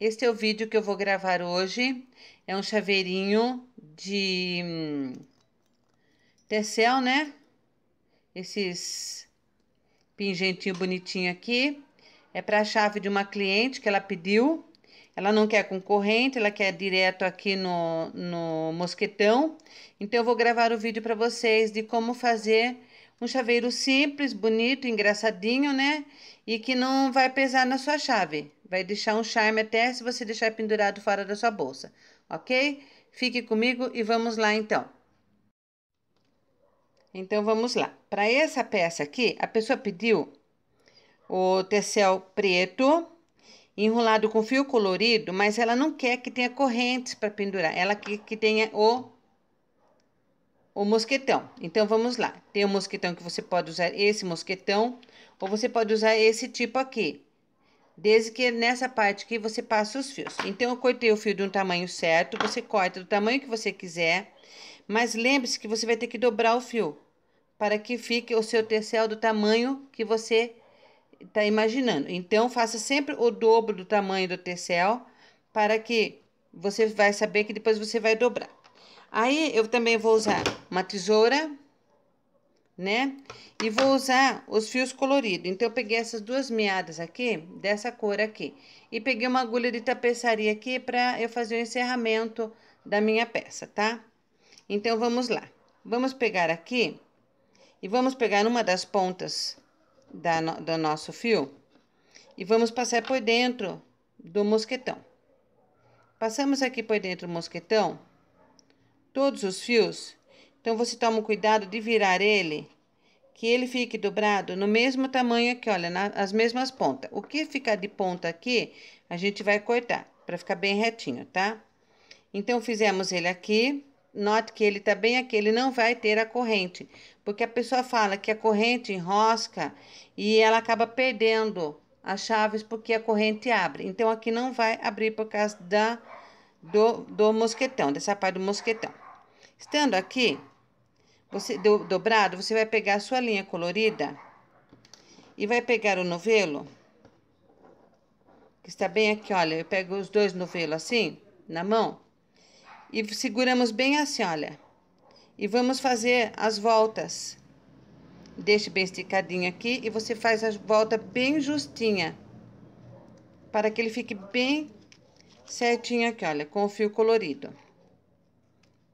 Este é o vídeo que eu vou gravar hoje. É um chaveirinho de hum, tecel, né? Esses pingentinho bonitinho aqui. É para a chave de uma cliente que ela pediu. Ela não quer com corrente, ela quer direto aqui no, no mosquetão. Então, eu vou gravar o vídeo para vocês de como fazer um chaveiro simples, bonito, engraçadinho, né? E que não vai pesar na sua chave. Vai deixar um charme até se você deixar pendurado fora da sua bolsa, ok? Fique comigo e vamos lá então. Então vamos lá. Para essa peça aqui, a pessoa pediu o tecel preto enrolado com fio colorido, mas ela não quer que tenha correntes para pendurar. Ela quer que tenha o o mosquetão. Então vamos lá. Tem um mosquetão que você pode usar esse mosquetão ou você pode usar esse tipo aqui. Desde que nessa parte aqui você passa os fios. Então eu cortei o fio de um tamanho certo, você corta do tamanho que você quiser, mas lembre-se que você vai ter que dobrar o fio para que fique o seu tecel do tamanho que você está imaginando. Então faça sempre o dobro do tamanho do tecel para que você vai saber que depois você vai dobrar. Aí, eu também vou usar uma tesoura, né? E vou usar os fios coloridos. Então, eu peguei essas duas meadas aqui, dessa cor aqui. E peguei uma agulha de tapeçaria aqui pra eu fazer o encerramento da minha peça, tá? Então, vamos lá. Vamos pegar aqui e vamos pegar uma das pontas da, do nosso fio e vamos passar por dentro do mosquetão. Passamos aqui por dentro do mosquetão Todos os fios? Então você toma cuidado de virar ele, que ele fique dobrado no mesmo tamanho aqui, olha, nas mesmas pontas. O que ficar de ponta aqui, a gente vai cortar, para ficar bem retinho, tá? Então, fizemos ele aqui. Note que ele tá bem aqui, ele não vai ter a corrente. Porque a pessoa fala que a corrente enrosca e ela acaba perdendo as chaves porque a corrente abre. Então, aqui não vai abrir por causa da, do, do mosquetão, dessa parte do mosquetão. Estando aqui, você do, dobrado, você vai pegar a sua linha colorida e vai pegar o novelo, que está bem aqui, olha, eu pego os dois novelos assim, na mão, e seguramos bem assim, olha. E vamos fazer as voltas. Deixe bem esticadinho aqui e você faz a volta bem justinha, para que ele fique bem certinho aqui, olha, com o fio colorido,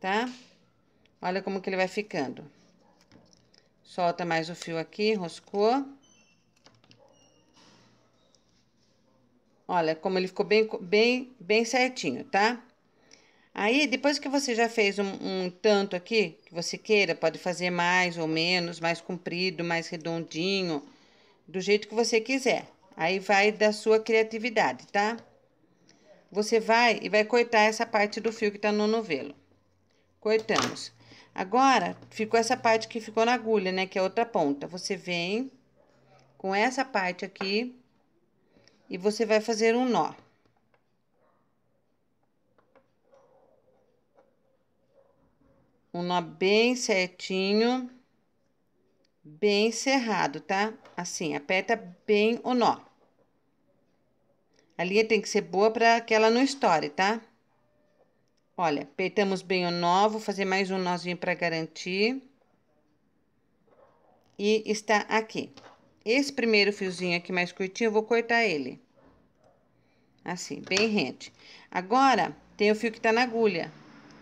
tá? Olha como que ele vai ficando. Solta mais o fio aqui, roscou. Olha como ele ficou bem, bem, bem certinho, tá? Aí, depois que você já fez um, um tanto aqui, que você queira, pode fazer mais ou menos, mais comprido, mais redondinho, do jeito que você quiser. Aí vai da sua criatividade, tá? Você vai e vai cortar essa parte do fio que tá no novelo. Cortamos. Agora, ficou essa parte que ficou na agulha, né? Que é a outra ponta. Você vem com essa parte aqui e você vai fazer um nó. Um nó bem certinho, bem cerrado, tá? Assim, aperta bem o nó. A linha tem que ser boa para que ela não estoure, tá? Tá? Olha, apertamos bem o nó, vou fazer mais um nozinho para garantir. E está aqui. Esse primeiro fiozinho aqui mais curtinho, eu vou cortar ele. Assim, bem rente. Agora, tem o fio que tá na agulha,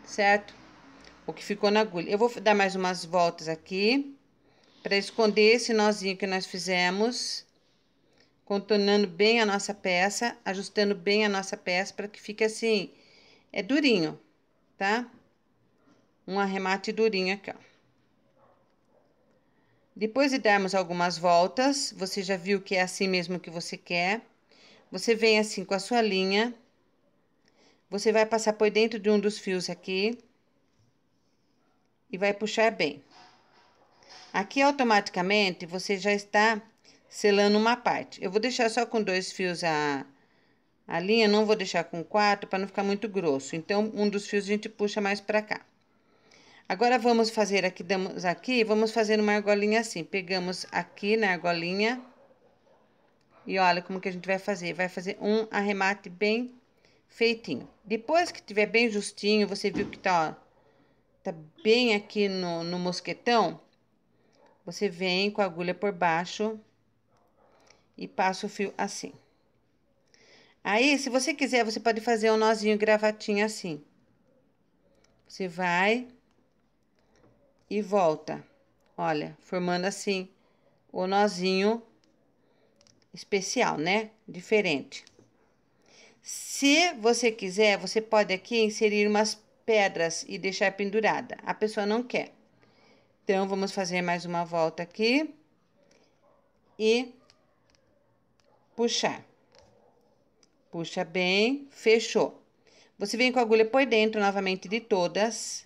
certo? O que ficou na agulha. Eu vou dar mais umas voltas aqui, para esconder esse nozinho que nós fizemos contornando bem a nossa peça, ajustando bem a nossa peça para que fique assim, é durinho, tá? Um arremate durinho aqui, ó. Depois de darmos algumas voltas, você já viu que é assim mesmo que você quer. Você vem assim com a sua linha. Você vai passar por dentro de um dos fios aqui. E vai puxar bem. Aqui, automaticamente, você já está selando uma parte. Eu vou deixar só com dois fios a, a linha não vou deixar com quatro para não ficar muito grosso. Então, um dos fios a gente puxa mais para cá. Agora, vamos fazer aqui, damos aqui, vamos fazer uma argolinha assim. Pegamos aqui na né, argolinha. E olha como que a gente vai fazer. Vai fazer um arremate bem feitinho. Depois que tiver bem justinho, você viu que tá, ó, tá bem aqui no, no mosquetão. Você vem com a agulha por baixo e passa o fio assim. Aí, se você quiser, você pode fazer um nozinho gravatinho assim. Você vai e volta. Olha, formando assim o nozinho especial, né? Diferente. Se você quiser, você pode aqui inserir umas pedras e deixar pendurada. A pessoa não quer. Então, vamos fazer mais uma volta aqui e puxar. Puxa bem, fechou. Você vem com a agulha por dentro novamente de todas.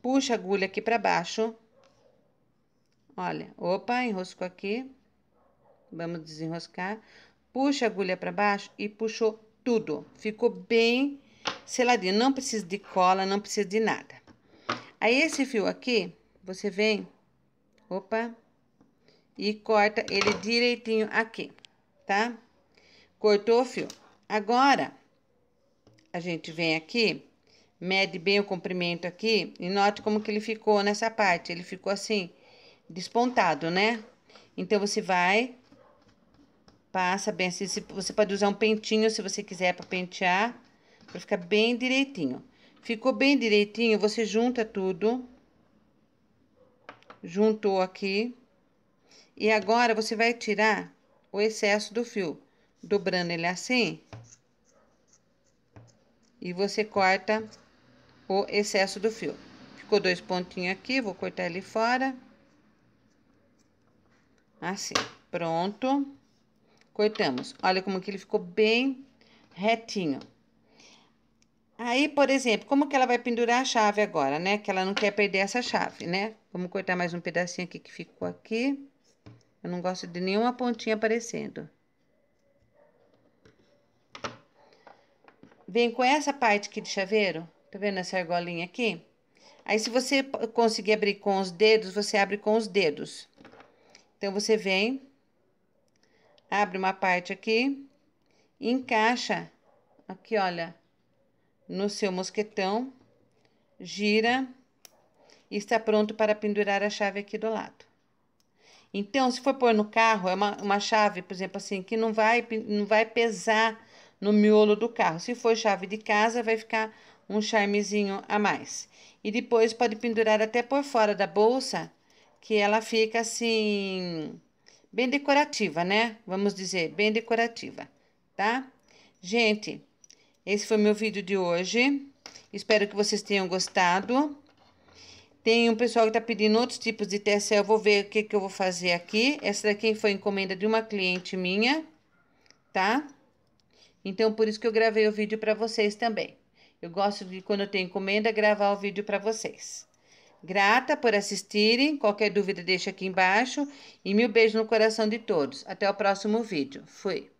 Puxa a agulha aqui para baixo. Olha, opa, enroscou aqui. Vamos desenroscar. Puxa a agulha para baixo e puxou tudo. Ficou bem seladinho. Não precisa de cola, não precisa de nada. Aí, esse fio aqui, você vem... Opa! E corta ele direitinho aqui, tá? Tá? Cortou, fio? Agora, a gente vem aqui, mede bem o comprimento aqui e note como que ele ficou nessa parte. Ele ficou assim, despontado, né? Então, você vai, passa bem assim. Você pode usar um pentinho, se você quiser, para pentear, para ficar bem direitinho. Ficou bem direitinho, você junta tudo. Juntou aqui. E agora, você vai tirar o excesso do fio dobrando ele assim. E você corta o excesso do fio. Ficou dois pontinhos aqui, vou cortar ele fora. Assim, pronto. Cortamos. Olha como que ele ficou bem retinho. Aí, por exemplo, como que ela vai pendurar a chave agora, né? Que ela não quer perder essa chave, né? Vamos cortar mais um pedacinho aqui que ficou aqui. Eu não gosto de nenhuma pontinha aparecendo. vem com essa parte aqui de chaveiro, tá vendo essa argolinha aqui? Aí, se você conseguir abrir com os dedos, você abre com os dedos. Então, você vem, abre uma parte aqui, encaixa aqui, olha, no seu mosquetão, gira e está pronto para pendurar a chave aqui do lado. Então, se for pôr no carro, é uma, uma chave, por exemplo, assim, que não vai, não vai pesar no miolo do carro. Se for chave de casa, vai ficar um charmezinho a mais. E depois pode pendurar até por fora da bolsa, que ela fica assim, bem decorativa, né? Vamos dizer, bem decorativa, tá? Gente, esse foi meu vídeo de hoje. Espero que vocês tenham gostado. Tem um pessoal que tá pedindo outros tipos de tecel. Eu vou ver o que, que eu vou fazer aqui. Essa daqui foi encomenda de uma cliente minha, tá? Então por isso que eu gravei o vídeo para vocês também. Eu gosto de quando eu tenho encomenda gravar o vídeo para vocês. Grata por assistirem. Qualquer dúvida deixa aqui embaixo e mil beijos no coração de todos. Até o próximo vídeo. Fui.